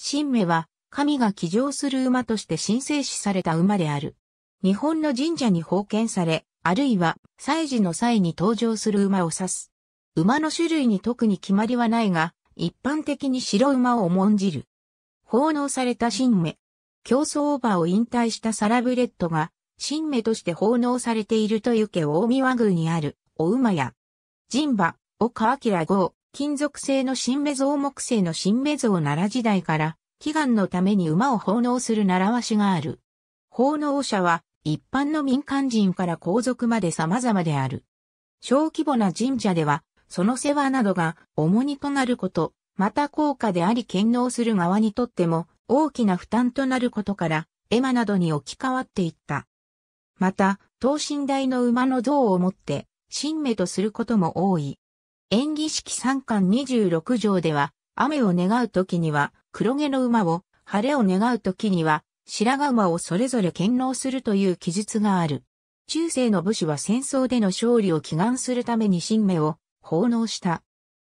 神芽は、神が騎乗する馬として神聖視された馬である。日本の神社に封建され、あるいは、祭事の際に登場する馬を指す。馬の種類に特に決まりはないが、一般的に白馬を重んじる。奉納された神芽。競バ馬を引退したサラブレッドが、神芽として奉納されているという家大宮宮にある、お馬や、神馬、岡明号、金属製の新目像木製の新目像奈良時代から、祈願のために馬を奉納する習わしがある。奉納者は、一般の民間人から皇族まで様々である。小規模な神社では、その世話などが重荷となること、また高価であり献納する側にとっても大きな負担となることから、絵馬などに置き換わっていった。また、等身大の馬の像を持って、神目とすることも多い。演技式三巻26条では、雨を願う時には黒毛の馬を、晴れを願う時には白髪馬をそれぞれ献納するという記述がある。中世の武士は戦争での勝利を祈願するために神芽を奉納した。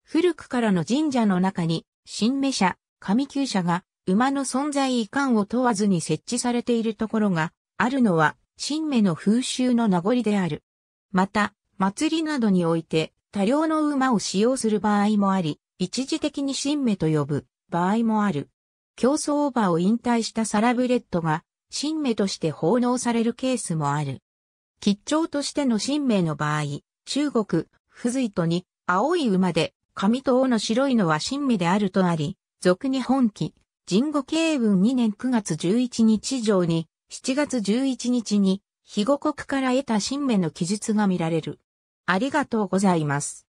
古くからの神社の中に、神芽社、神宮社が馬の存在遺憾を問わずに設置されているところがあるのは、神芽の風習の名残である。また、祭りなどにおいて、多量の馬を使用する場合もあり、一時的に新芽と呼ぶ場合もある。競争馬を引退したサラブレッドが、新芽として奉納されるケースもある。吉兆としての新芽の場合、中国、不随とに、青い馬で、紙と尾の白いのは新芽であるとあり、俗に本期、神護慶文2年9月11日上に、7月11日に、肥後国から得た新芽の記述が見られる。ありがとうございます。